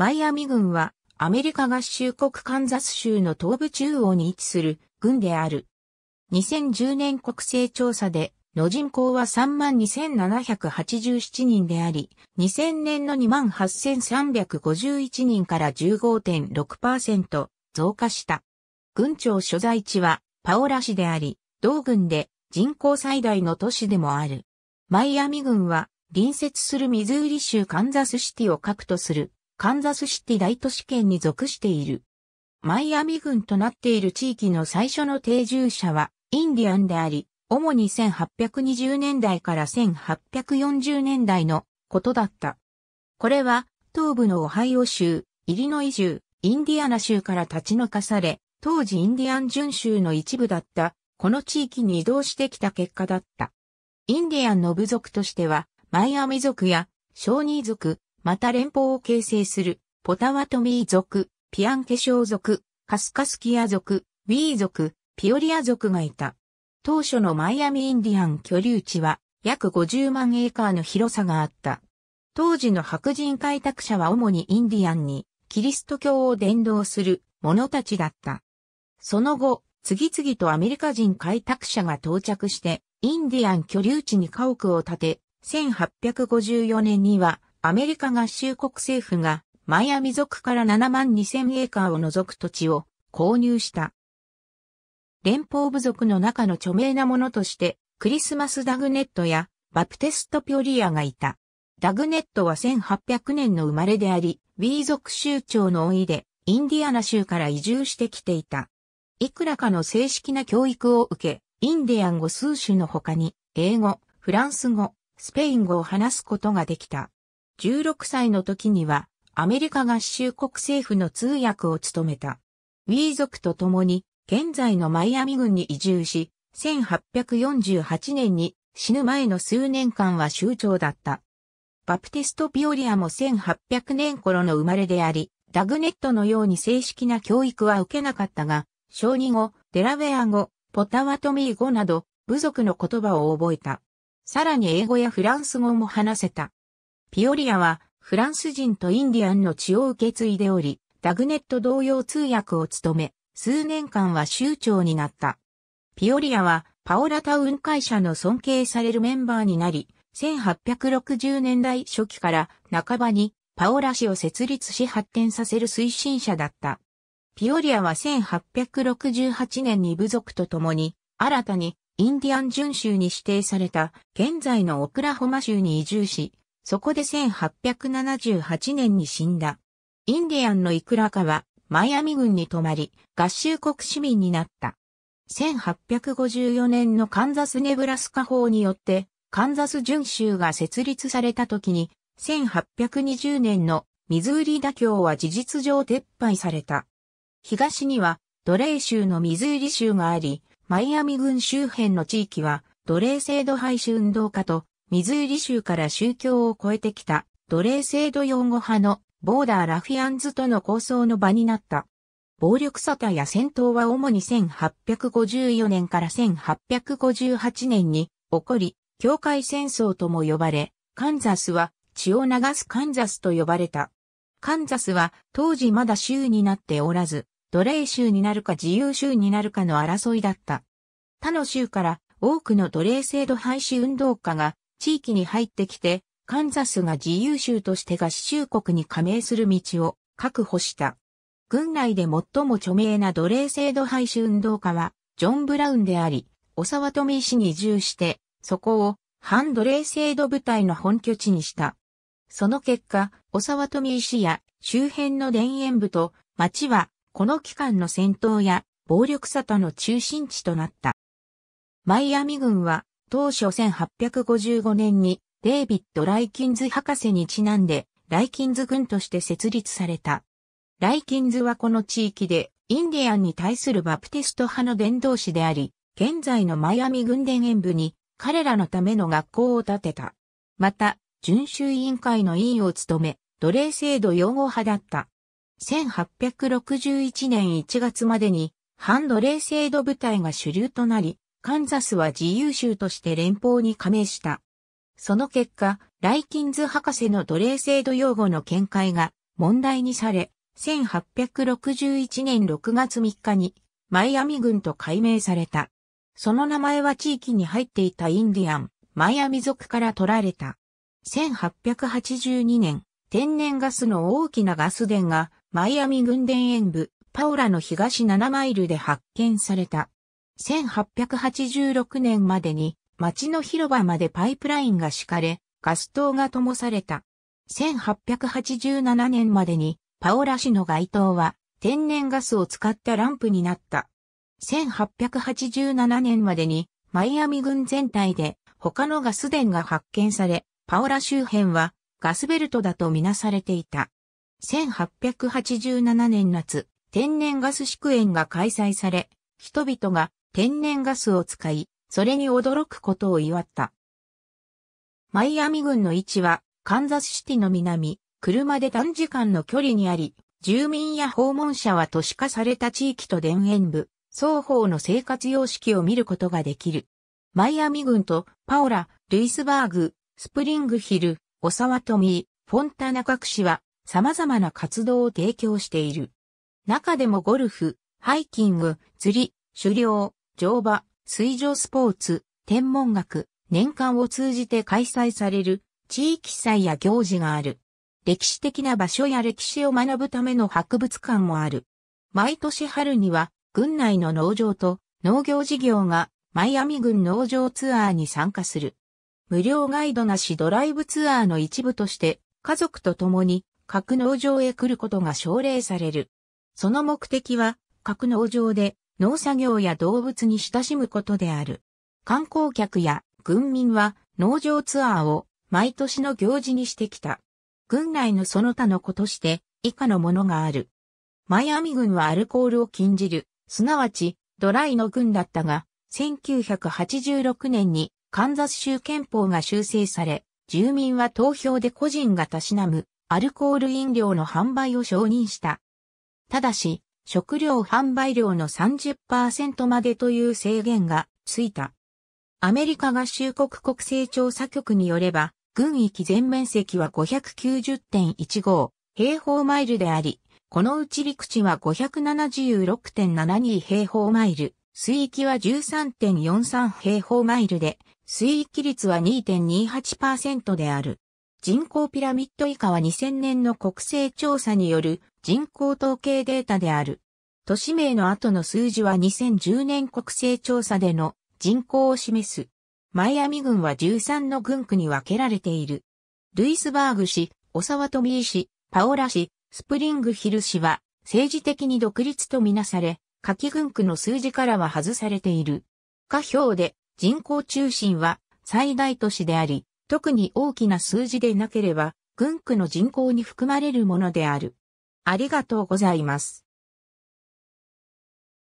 マイアミ軍はアメリカ合衆国カンザス州の東部中央に位置する軍である。2010年国勢調査での人口は32,787人であり、2000年の28,351人から15.6%増加した。軍庁所在地はパオラ市であり、同軍で人口最大の都市でもある。マイアミ軍は隣接するミズーリ州カンザスシティを核とするカンザスシティ大都市圏に属している。マイアミ郡となっている地域の最初の定住者はインディアンであり、主に1820年代から1840年代のことだった。これは東部のオハイオ州、イリノイ州、インディアナ州から立ち抜かされ、当時インディアン準州の一部だったこの地域に移動してきた結果だった。インディアンの部族としては、マイアミ族や、小ニー族、また連邦を形成する、ポタワトミー族、ピアンケショウ族、カスカスキア族、ウィー族、ピオリア族がいた。当初のマイアミインディアン居留地は約50万エーカーの広さがあった。当時の白人開拓者は主にインディアンにキリスト教を伝道する者たちだった。その後、次々とアメリカ人開拓者が到着して、インディアン居留地に家屋を建て、1854年にはアメリカ合衆国政府がマイアミ族から7万2000エーカーを除く土地を購入した。連邦部族の中の著名なものとして、クリスマス・ダグネットやバプテスト・ピョリアがいた。ダグネットは1800年の生まれであり、ウィー族州長の老いで、インディアナ州から移住してきていた。いくらかの正式な教育を受け、インディアン語数種の他に、英語、フランス語、スペイン語を話すことができた。16歳の時には、アメリカ合衆国政府の通訳を務めた。ウィー族と共に、現在のマイアミ郡に移住し、1848年に死ぬ前の数年間は州長だった。バプティスト・ピオリアも1800年頃の生まれであり、ダグネットのように正式な教育は受けなかったが、小児語、デラウェア語、ポタワトミー語など、部族の言葉を覚えた。さらに英語やフランス語も話せた。ピオリアはフランス人とインディアンの血を受け継いでおり、ダグネット同様通訳を務め、数年間は州長になった。ピオリアはパオラタウン会社の尊敬されるメンバーになり、1860年代初期から半ばにパオラ市を設立し発展させる推進者だった。ピオリアは1868年に部族と共に、新たにインディアン準州に指定された現在のオクラホマ州に移住し、そこで1878年に死んだ。インディアンのいくらかは、マイアミ軍に泊まり、合衆国市民になった。1854年のカンザス・ネブラスカ法によって、カンザス準州が設立された時に、1820年のミズーリ妥協は事実上撤廃された。東には奴隷州のミズーリ州があり、マイアミ郡周辺の地域は奴隷制度廃止運動家とミズーリ州から宗教を超えてきた奴隷制度擁護派のボーダーラフィアンズとの抗争の場になった。暴力沙汰や戦闘は主に1854年から1858年に起こり、境界戦争とも呼ばれ、カンザスは血を流すカンザスと呼ばれた。カンザスは当時まだ州になっておらず、奴隷州になるか自由州になるかの争いだった。他の州から多くの奴隷制度廃止運動家が地域に入ってきて、カンザスが自由州として合衆国に加盟する道を確保した。軍内で最も著名な奴隷制度廃止運動家は、ジョン・ブラウンであり、小沢富石に移住して、そこを反奴隷制度部隊の本拠地にした。その結果、小沢富石や周辺の田園部と町は、この期間の戦闘や暴力沙汰の中心地となった。マイアミ軍は当初1855年にデイビッド・ライキンズ博士にちなんで、ライキンズ軍として設立された。ライキンズはこの地域で、インディアンに対するバプティスト派の伝道師であり、現在のマイアミ軍伝演部に、彼らのための学校を建てた。また、遵守委員会の委員を務め、奴隷制度擁護派だった。1861年1月までに、反奴隷制度部隊が主流となり、カンザスは自由州として連邦に加盟した。その結果、ライキンズ博士の奴隷制度用語の見解が問題にされ、1861年6月3日にマイアミ軍と改名された。その名前は地域に入っていたインディアン、マイアミ族から取られた。1882年、天然ガスの大きなガス田がマイアミ軍田園部、パオラの東7マイルで発見された。1886年までに町の広場までパイプラインが敷かれ、ガス灯が灯された。1887年までにパオラ市の街灯は天然ガスを使ったランプになった。1887年までにマイアミ郡全体で他のガス田が発見され、パオラ周辺はガスベルトだとみなされていた。1887年夏、天然ガス祝宴が開催され、人々が天然ガスを使い、それに驚くことを祝った。マイアミ郡の位置は、カンザスシティの南、車で短時間の距離にあり、住民や訪問者は都市化された地域と田園部、双方の生活様式を見ることができる。マイアミ郡とパオラ、ルイスバーグ、スプリングヒル、オサワトミー、フォンタナ各市は様々な活動を提供している。中でもゴルフ、ハイキング、釣り、狩猟、乗馬、水上スポーツ、天文学、年間を通じて開催される地域祭や行事がある。歴史的な場所や歴史を学ぶための博物館もある。毎年春には、軍内の農場と農業事業がマイアミ軍農場ツアーに参加する。無料ガイドなしドライブツアーの一部として、家族と共に各農場へ来ることが奨励される。その目的は、各農場で農作業や動物に親しむことである。観光客や軍民は農場ツアーを毎年の行事にしてきた。軍内のその他の子として以下のものがある。マイアミ軍はアルコールを禁じる、すなわちドライの軍だったが、1986年にカンザス州憲法が修正され、住民は投票で個人がたしなむアルコール飲料の販売を承認した。ただし、食料販売量の30%までという制限がついた。アメリカ合衆国国勢調査局によれば、軍域全面積は590.15平方マイルであり、このうち陸地は576.72平方マイル、水域は13.43平方マイルで、水域率は2.28%である。人口ピラミッド以下は2000年の国勢調査による人口統計データである。都市名の後の数字は2010年国勢調査での人口を示す。マイアミ郡は13の郡区に分けられている。ルイスバーグ市、オサワトミー市、パオラ市、スプリングヒル市は政治的に独立とみなされ、下記郡区の数字からは外されている。下表で人口中心は最大都市であり、特に大きな数字でなければ、軍区の人口に含まれるものである。ありがとうございます。